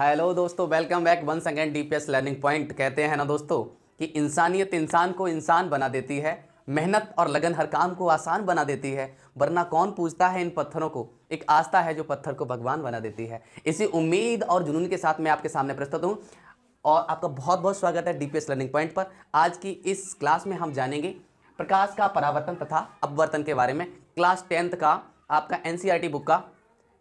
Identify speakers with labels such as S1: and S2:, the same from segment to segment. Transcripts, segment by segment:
S1: hello दोस्तों welcome back one second D learning point कहते हैं ना दोस्तों कि इंसानियत इंसान को इंसान बना देती है मेहनत और लगन हर काम को आसान बना देती है वरना कौन पूछता है इन पत्थरों को एक आस्था है जो पत्थर को भगवान बना देती है इसी उम्मीद और जुनून के साथ मैं आपके सामने प्रस्तुत हूँ और आपका बहुत बहुत स्वागत है डी लर्निंग पॉइंट पर आज की इस क्लास में हम जानेंगे प्रकाश का परावर्तन तथा अपवर्तन के बारे में क्लास टेंथ का आपका एन बुक का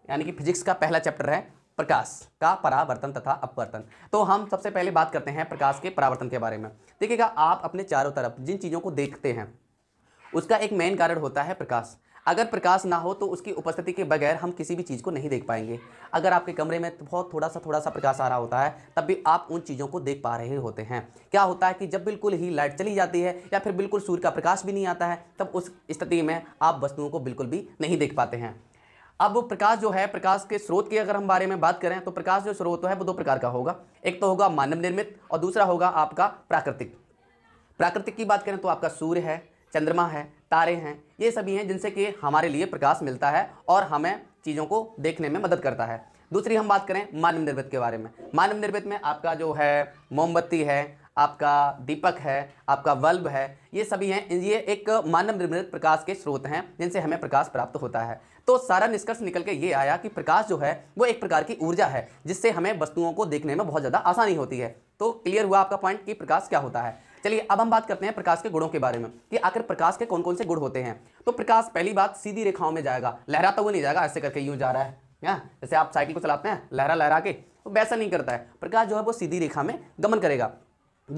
S1: यानी कि फिजिक्स का पहला चैप्टर है प्रकाश का परावर्तन तथा अपवर्तन तो हम सबसे पहले बात करते हैं प्रकाश के परावर्तन के बारे में देखिएगा आप अपने चारों तरफ जिन चीज़ों को देखते हैं उसका एक मेन कारण होता है प्रकाश अगर प्रकाश ना हो तो उसकी उपस्थिति के बगैर हम किसी भी चीज़ को नहीं देख पाएंगे अगर आपके कमरे में तो बहुत थोड़ा सा थोड़ा सा प्रकाश आ रहा होता है तब भी आप उन चीज़ों को देख पा रहे होते हैं क्या होता है कि जब बिल्कुल ही लाइट चली जाती है या फिर बिल्कुल सूर्य का प्रकाश भी नहीं आता है तब उस स्थिति में आप वस्तुओं को बिल्कुल भी नहीं देख पाते हैं अब प्रकाश जो है प्रकाश के स्रोत की अगर हम बारे में बात करें तो प्रकाश जो स्रोत है वो दो प्रकार का होगा एक तो होगा मानव निर्मित और दूसरा होगा आपका प्राकृतिक प्राकृतिक की बात करें तो आपका सूर्य है चंद्रमा है तारे हैं ये सभी हैं जिनसे कि हमारे लिए प्रकाश मिलता है और हमें चीज़ों को देखने में मदद करता है दूसरी हम बात करें मानव निर्मित के बारे में मानव निर्मित में आपका जो है मोमबत्ती है आपका दीपक है आपका बल्ब है ये सभी हैं ये एक मानव निर्मित प्रकाश के स्रोत हैं जिनसे हमें प्रकाश प्राप्त होता है तो सारा निष्कर्ष निकल के ये आया कि प्रकाश जो है वो एक प्रकार की ऊर्जा है जिससे हमें वस्तुओं को देखने में बहुत ज़्यादा आसानी होती है तो क्लियर हुआ आपका पॉइंट कि प्रकाश क्या होता है चलिए अब हम बात करते हैं प्रकाश के गुणों के बारे में कि आखिर प्रकाश के कौन कौन से गुण होते हैं तो प्रकाश पहली बात सीधी रेखाओं में जाएगा लहराता हुआ नहीं जाएगा ऐसे करके यूँ जा रहा है या जैसे आप साइकिल को चलाते हैं लहरा लहरा के वैसा नहीं करता है प्रकाश जो है वो सीधी रेखा में गमन करेगा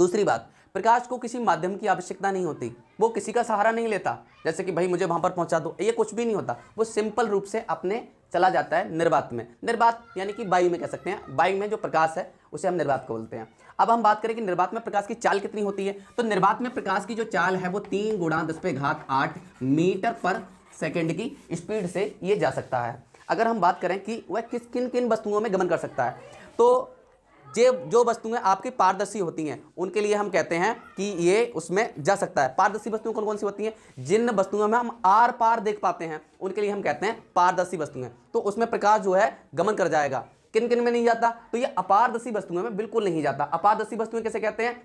S1: दूसरी बात प्रकाश को किसी माध्यम की आवश्यकता नहीं होती वो किसी का सहारा नहीं लेता जैसे कि भाई मुझे वहाँ पर पहुँचा दो ये कुछ भी नहीं होता वो सिंपल रूप से अपने चला जाता है निर्वात में निर्वात यानी कि वायु में कह सकते हैं वायु में जो प्रकाश है उसे हम निर्वात को बोलते हैं अब हम बात करें कि निर्वात में प्रकाश की चाल कितनी होती है तो निर्वात में प्रकाश की जो चाल है वो तीन गुणा दस पे घात आठ मीटर पर सेकेंड की स्पीड से ये जा सकता है अगर हम बात करें कि वह किस किन किन वस्तुओं में गमन कर सकता है तो जे जो वस्तुएं आपकी पारदर्शी होती हैं उनके लिए हम कहते हैं कि ये उसमें जा सकता है पारदर्शी वस्तुएं कौन कौन सी होती हैं जिन वस्तुओं में हम आर पार देख पाते हैं उनके लिए हम कहते हैं पारदर्शी वस्तुएं तो उसमें प्रकाश जो है गमन कर जाएगा किन किन में नहीं जाता तो ये अपारदर्शी वस्तुएं में बिल्कुल नहीं जाता अपारदर्शी वस्तुएं कैसे कहते हैं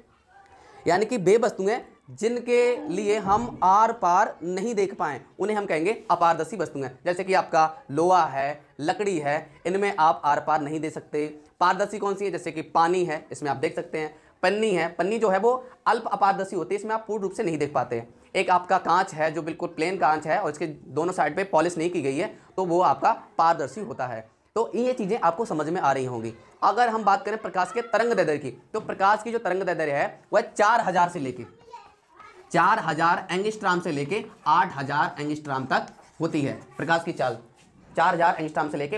S1: यानी कि वे वस्तुएं जिनके लिए हम आर पार नहीं देख पाए उन्हें हम कहेंगे अपारदर्शी वस्तुएं जैसे कि आपका लोहा है लकड़ी है इनमें आप आर पार नहीं दे सकते पारदर्शी कौन सी है जैसे कि पानी है इसमें आप देख सकते हैं पन्नी है पन्नी जो है वो अल्प अपारदर्शी होती है इसमें आप पूर्ण रूप से नहीं देख पाते हैं एक आपका कांच है जो बिल्कुल प्लेन कांच है और इसके दोनों साइड पे पॉलिश नहीं की गई है तो वो आपका पारदर्शी होता है तो ये चीज़ें आपको समझ में आ रही होंगी अगर हम बात करें प्रकाश के तरंग दैदर की तो प्रकाश की जो तरंग दैदर है वह चार हज़ार से लेकर चार हजार एंगस्ट्राम से लेके आठ हजार एंगस्ट्राम तक होती है प्रकाश की चाल चार हजार एंगस्ट्राम से लेके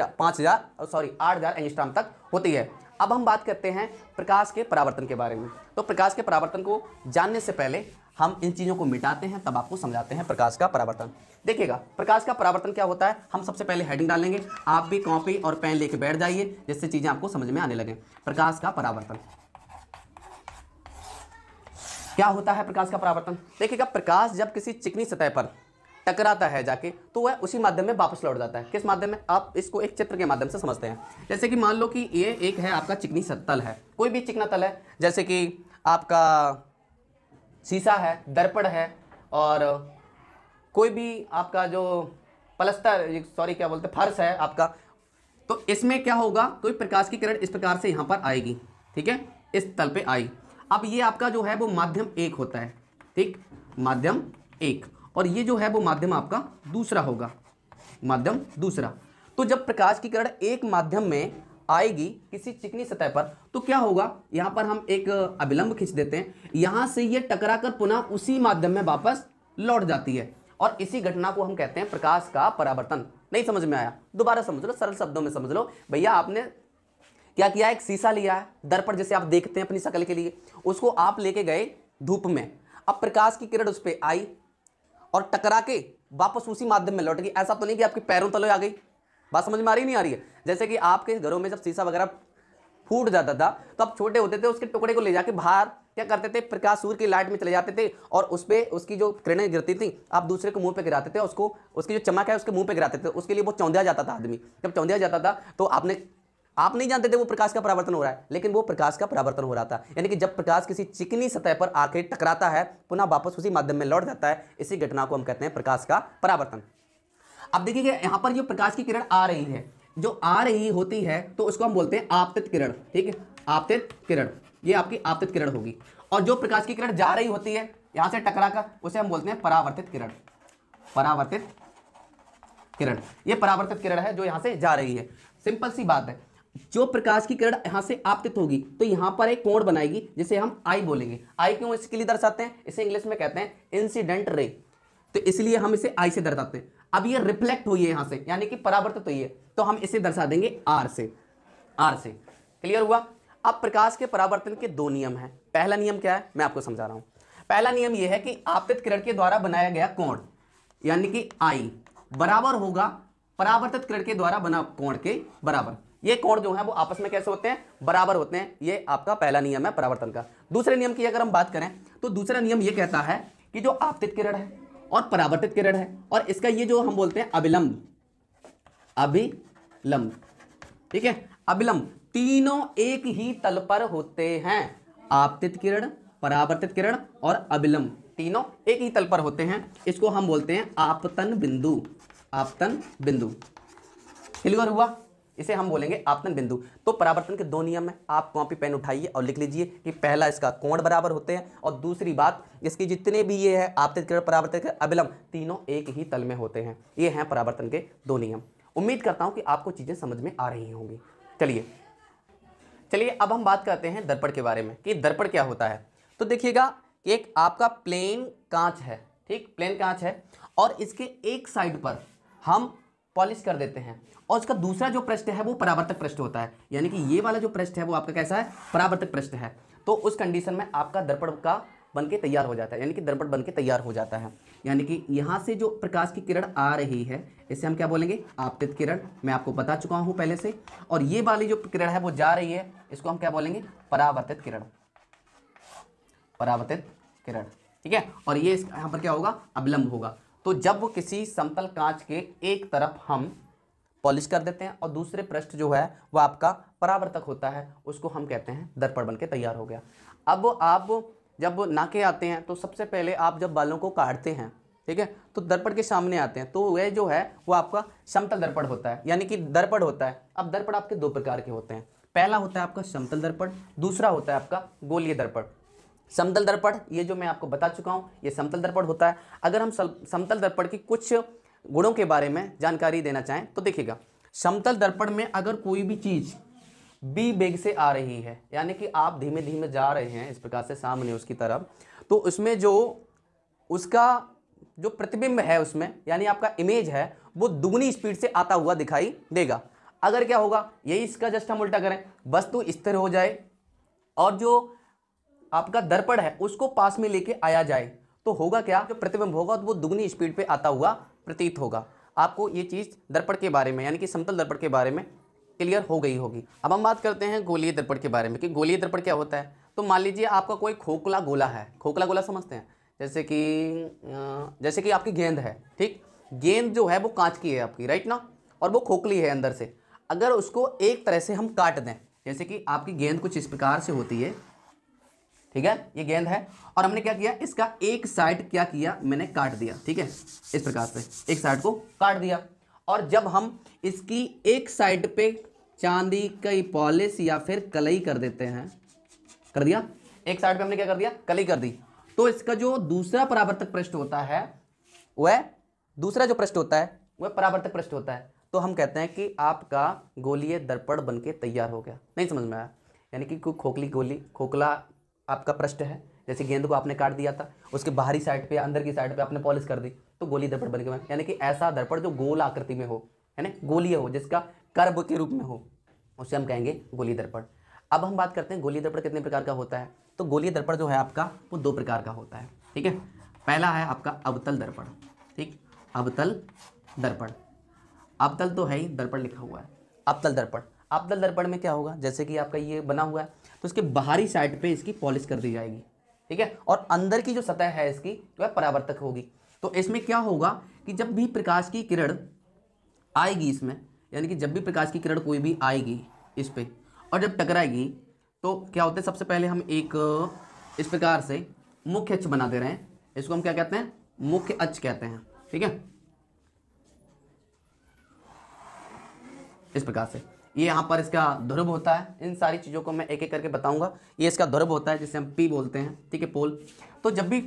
S1: पाँच हजार सॉरी आठ हजार एंगस्ट्राम तक होती है अब हम बात करते हैं प्रकाश के परावर्तन के बारे में तो प्रकाश के परावर्तन को जानने से पहले हम इन चीज़ों को मिटाते हैं तब आपको समझाते हैं प्रकाश का परावर्तन देखिएगा प्रकाश का परावर्तन क्या होता है हम सबसे पहले हेडिंग डालेंगे आप भी कॉपी और पेन लेके बैठ जाइए जिससे चीज़ें आपको समझ में आने लगें प्रकाश का परावर्तन क्या होता है प्रकाश का परावर्तन देखिएगा प्रकाश जब किसी चिकनी सतह पर टकराता है जाके तो वह उसी माध्यम में वापस लौट जाता है किस माध्यम में आप इसको एक चित्र के माध्यम से समझते हैं जैसे कि मान लो कि ये एक है आपका चिकनी तल है कोई भी चिकना तल है जैसे कि आपका शीशा है दर्पण है और कोई भी आपका जो पलस्तर सॉरी क्या बोलते फर्श है आपका तो इसमें क्या होगा कोई प्रकाश की किरण इस प्रकार से यहाँ पर आएगी ठीक है इस तल पर आई अब ये आपका जो है वो माध्यम एक होता है ठीक माध्यम एक और ये जो है वो माध्यम आपका दूसरा होगा माध्यम दूसरा तो जब प्रकाश की किरण एक माध्यम में आएगी किसी चिकनी सतह पर तो क्या होगा यहां पर हम एक अविलंब खींच देते हैं यहां से ये टकरा कर पुनः उसी माध्यम में वापस लौट जाती है और इसी घटना को हम कहते हैं प्रकाश का परावर्तन नहीं समझ में आया दोबारा समझ लो सरल शब्दों में समझ लो भैया आपने क्या किया एक शीशा लिया है दर्पण जैसे आप देखते हैं अपनी शकल के लिए उसको आप लेके गए धूप में अब प्रकाश की किरण उस पर आई और टकरा के वापस उसी माध्यम में लौट गई ऐसा तो नहीं कि आपके पैरों तले आ गई बात समझ में आ रही नहीं आ रही है जैसे कि आपके घरों में जब शीशा वगैरह फूट जाता था तो आप छोटे होते थे उसके टुकड़े को ले जाके बाहर क्या करते थे प्रकाश सूर्य की लाइट में चले जाते थे और उस पर उसकी जो किरणें गिरती थी आप दूसरे को मुंह पे गिराते थे उसको उसकी जो चमक है उसके मुंह पे गिराते थे उसके लिए वो चौंधिया जाता था आदमी जब चौंधिया जाता था तो आपने आप नहीं जानते थे वो प्रकाश का परावर्तन हो रहा है लेकिन वो प्रकाश का परावर्तन हो रहा था यानी कि जब प्रकाश किसी चिकनी सतह पर आकर टकराता है पुनः वापस उसी माध्यम में लौट जाता है इसी घटना को हम कहते हैं प्रकाश का परावर्तन अब देखिए यहां पर जो प्रकाश की किरण आ रही है जो आ रही होती है तो उसको हम बोलते हैं आपतित किरण ठीक है आपतित किरण ये आपकी आपतित किरण होगी और जो प्रकाश की किरण जा रही होती है यहां से टकरा कर उसे हम बोलते हैं परावर्तित किरण परावर्तित किरण ये परावर्तित किरण है जो यहां से जा रही है सिंपल सी बात है जो प्रकाश की किरण यहां से आपतित होगी तो यहां पर एक कोण बनाएगी जिसे हम आई बोलेंगे आई क्यों इसके लिए दर्शाते हैं इसे इंग्लिश में कहते हैं इंसिडेंट रे तो इसलिए हम इसे आई से दर्शाते हैं अब ये रिफ्लेक्ट हुई है यहां से यानी कि परावर्तित हुई है तो हम इसे दर्शा देंगे आर से आर से क्लियर हुआ अब प्रकाश के परावर्तन के दो नियम है पहला नियम क्या है मैं आपको समझा रहा हूं पहला नियम यह है कि आपतित किरण के द्वारा बनाया गया कोण यानी कि आई बराबर होगा परावर्तित किरण के द्वारा बना कोण के बराबर ये कोण जो है वो आपस में कैसे होते हैं बराबर होते हैं ये आपका पहला नियम है परावर्तन का दूसरे नियम की अगर हम बात करें तो दूसरा नियम ये कहता है कि जो आपतित किरण है और परावर्तित किरण है और इसका ये जो हम बोलते हैं अभिलंब अभिलंब ठीक है अभिलंब तीनों एक ही तल पर होते हैं आपतित किरण परावर्तित किरण और अभिलंब तीनों एक ही तल पर होते हैं इसको हम बोलते हैं आपतन बिंदु आपतन बिंदु हुआ इसे हम बोलेंगे आपतन बिंदु तो परावर्तन के दो नियम हैं आप कॉपी पेन उठाइए और लिख लीजिए कि पहला इसका कोण बराबर होते हैं और दूसरी बात इसकी जितने भी ये है आपतित किरण परावर्तन के अविलंब तीनों एक ही तल में होते हैं ये हैं परावर्तन के दो नियम उम्मीद करता हूँ कि आपको चीज़ें समझ में आ रही होंगी चलिए चलिए अब हम बात करते हैं दर्पण के बारे में कि दर्पण क्या होता है तो देखिएगा एक आपका प्लेन कांच है ठीक प्लेन कांच है और इसके एक साइड पर हम पॉलिश कर देते हैं और उसका दूसरा जो प्रश्न है वो परावर्तक प्रश्न होता है यानी कि ये वाला जो प्रश्न है वो आपका कैसा है परावर्तक प्रश्न है तो उस कंडीशन में आपका दर्पण का बन के तैयार हो जाता है यानी कि दर्पण बन के तैयार हो जाता है यानी कि यहाँ से जो प्रकाश की किरण आ रही है इसे हम क्या बोलेंगे आपतित किरण मैं आपको बता चुका हूँ पहले से और ये वाली जो किरण है वो जा रही है इसको हम क्या बोलेंगे परावर्तित किरण परावर्तित किरण ठीक है और ये यहाँ पर क्या होगा अविलंब होगा तो जब वो किसी समतल कांच के एक तरफ हम पॉलिश कर देते हैं और दूसरे पृष्ठ जो है वो आपका परावर्तक होता है उसको हम कहते हैं दर्पण बन के तैयार हो गया अब आप जब नाके आते हैं तो सबसे पहले आप जब बालों को काटते हैं ठीक है तो दर्पण के सामने आते हैं तो वह जो है वो आपका समतल दर्पण होता है यानी कि दर्पण होता है अब दर्पण आपके दो प्रकार के होते हैं पहला होता है आपका समतल दर्पण दूसरा होता है आपका गोलीय दर्पण समतल दर्पण ये जो मैं आपको बता चुका हूँ ये समतल दर्पण होता है अगर हम समतल दर्पण की कुछ गुणों के बारे में जानकारी देना चाहें तो देखिएगा समतल दर्पण में अगर कोई भी चीज़ बी बेग से आ रही है यानी कि आप धीमे धीमे जा रहे हैं इस प्रकार से सामने उसकी तरफ तो उसमें जो उसका जो प्रतिबिंब है उसमें यानी आपका इमेज है वो दुगनी स्पीड से आता हुआ दिखाई देगा अगर क्या होगा यही इसका जस्ट हम उल्टा करें वस्तु स्थिर हो जाए और जो आपका दर्पण है उसको पास में लेके आया जाए तो होगा क्या जो प्रतिबिंब होगा तो वो दुगनी स्पीड पे आता हुआ प्रतीत होगा आपको ये चीज़ दर्पण के बारे में यानी कि समतल दर्पण के बारे में क्लियर हो गई होगी अब हम बात करते हैं गोलीय दर्पण के बारे में कि गोलीय दर्पण क्या होता है तो मान लीजिए आपका कोई खोखला गोला है खोखला गोला समझते हैं जैसे कि जैसे कि आपकी गेंद है ठीक गेंद जो है वो कांच की है आपकी राइट ना और वो खोखली है अंदर से अगर उसको एक तरह से हम काट दें जैसे कि आपकी गेंद कुछ इस प्रकार से होती है ठीक है ये गेंद है और हमने क्या किया इसका एक साइड क्या किया मैंने काट दिया ठीक है इस प्रकार से एक साइड को काट दिया और जब हम इसकी एक साइड पे चांदी कई पॉलिश या फिर कलई कर देते हैं कर दिया एक साइड पे हमने क्या कर दिया कलई कर दी तो इसका जो दूसरा परावर्तक पृष्ठ होता है वह दूसरा जो पृष्ठ होता है वह परावर्तक पृष्ठ होता है तो हम कहते हैं कि आपका गोलीय दर्पण बनके तैयार हो गया नहीं समझ में आया यानी कि कोई खोखली गोली खोखला आपका प्रश्न है जैसे गेंद को आपने काट दिया था उसके बाहरी साइड पे अंदर की साइड पे आपने पॉलिश कर दी तो गोली दर्पण बन गया यानी कि ऐसा दर्पण जो गोल आकृति में हो है ना गोली हो जिसका कर्ब के रूप में हो उसे हम कहेंगे गोली दर्पण अब हम बात करते हैं गोली दर्पण कितने प्रकार का होता है तो गोली दर्पण जो है आपका वो दो प्रकार का होता है ठीक है पहला है आपका अवतल दर्पण ठीक अवतल दर्पण अवतल तो है ही दर्पण लिखा हुआ है अवतल दर्पण आपदल दर्पण में क्या होगा जैसे कि आपका ये बना हुआ है तो इसके बाहरी साइड पे इसकी पॉलिश कर दी जाएगी ठीक है और अंदर की जो सतह है इसकी जो है परावर्तक होगी तो इसमें क्या होगा कि जब भी प्रकाश की किरण आएगी इसमें यानी कि जब भी प्रकाश की किरण कोई भी आएगी इस पर और जब टकराएगी तो क्या होता है सबसे पहले हम एक इस प्रकार से मुख्य अच्छ बना दे रहे हैं इसको हम क्या कहते हैं मुख्य अच्छ कहते हैं ठीक है इस प्रकार से ये यहाँ पर इसका ध्रुव होता है इन सारी चीज़ों को मैं एक एक करके बताऊंगा ये इसका ध्रुव होता है जिसे हम पी बोलते हैं ठीक है पोल तो जब भी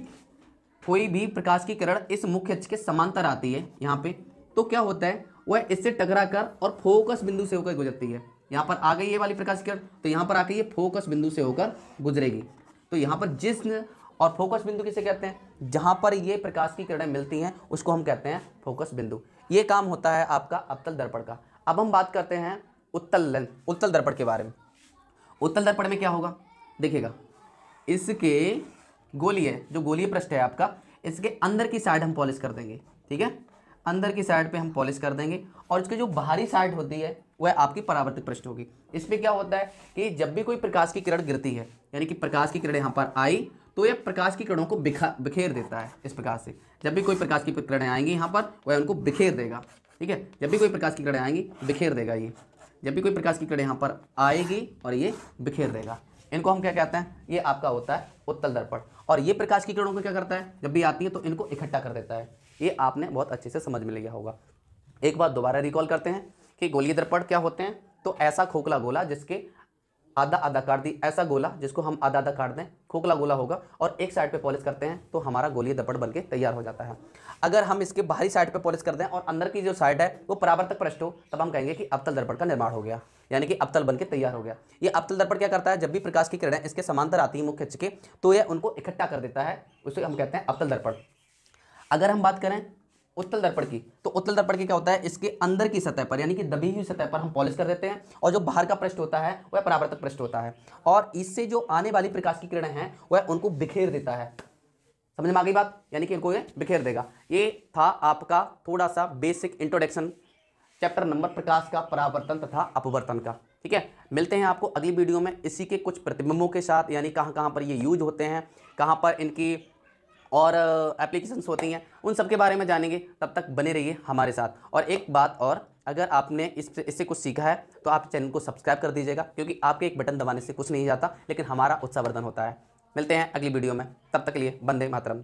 S1: कोई भी प्रकाश की किरण इस मुख्य अक्ष के समांतर आती है यहाँ पे तो क्या होता है वह इससे टकरा कर और फोकस बिंदु से होकर गुजरती है यहाँ पर आ गई ये वाली प्रकाश किरण तो यहाँ पर आके ये फोकस बिंदु से होकर गुजरेगी तो यहाँ पर जिस और फोकस बिंदु किसे कहते हैं जहाँ पर ये प्रकाश की किरणें मिलती हैं उसको हम कहते हैं फोकस बिंदु ये काम होता है आपका अवतल दर्पण का अब हम बात करते हैं उत्तल उत्तल दर्पण के बारे में उत्तल दर्पण में क्या होगा देखिएगा इसके गोलीय जो गोलीय पृष्ठ है आपका इसके अंदर की साइड हम पॉलिश कर देंगे ठीक है अंदर की साइड पे हम पॉलिश कर देंगे और इसके जो बाहरी साइड होती है वह आपकी परावर्तित पृष्ठ होगी इसमें क्या होता है कि जब भी कोई प्रकाश की किरण गिरती है यानी कि प्रकाश की किरण यहाँ पर आई तो यह प्रकाश की किरणों को बिखा बिखेर देता है इस प्रकार से जब भी कोई प्रकाश की किरणें आएंगी यहाँ पर वह उनको बिखेर देगा ठीक है जब भी कोई प्रकाश की किरणें आएंगी बिखेर देगा ये जब भी कोई प्रकाश की किरण यहाँ पर आएगी और ये बिखेर देगा इनको हम क्या कहते हैं ये आपका होता है उत्तल दर्पण और ये प्रकाश की किरणों को क्या करता है जब भी आती है तो इनको इकट्ठा कर देता है ये आपने बहुत अच्छे से समझ में लिया होगा एक बार दोबारा रिकॉल करते हैं कि गोलीय दर्पण क्या होते हैं तो ऐसा खोखला गोला जिसके आधा आधा काट दी ऐसा गोला जिसको हम आधा आधा काट दें खोखला गोला होगा और एक साइड पे पॉलिश करते हैं तो हमारा गोली दपड़ बन के तैयार हो जाता है अगर हम इसके बाहरी साइड पे पॉलिश कर दें और अंदर की जो साइड है वो बराबर तक प्रश्न हो तब हम कहेंगे कि अबतल दर्पण का निर्माण हो गया यानी कि अबतल बन के तैयार हो गया ये अबतल दर्पण क्या करता है जब भी प्रकाश की किरणें इसके समांतर आती है मुख्य के तो यह उनको इकट्ठा कर देता है उसे हम कहते हैं अबतल दर्पण अगर हम बात करें उत्तल दर्पण की तो उत्तल दर्पण की क्या होता है इसके अंदर की सतह पर यानी कि दबी हुई सतह पर हम पॉलिश कर देते हैं और जो बाहर का पृष्ठ होता है वह परावर्तक पृष्ठ होता है और इससे जो आने वाली प्रकाश की किरणें हैं वह उनको बिखेर देता है समझ में आ गई बात यानी कि इनको ये बिखेर देगा ये था आपका थोड़ा सा बेसिक इंट्रोडक्शन चैप्टर नंबर प्रकाश का परावर्तन तथा अपवर्तन का ठीक है मिलते हैं आपको अगली वीडियो में इसी के कुछ प्रतिबिंबों के साथ यानी कहाँ कहाँ पर ये यूज होते हैं कहाँ पर इनकी और एप्लीकेशंस होती हैं उन सब के बारे में जानेंगे तब तक बने रहिए हमारे साथ और एक बात और अगर आपने इस इससे कुछ सीखा है तो आप चैनल को सब्सक्राइब कर दीजिएगा क्योंकि आपके एक बटन दबाने से कुछ नहीं जाता लेकिन हमारा उत्साहवर्धन होता है मिलते हैं अगली वीडियो में तब तक के लिए बंदे मातरम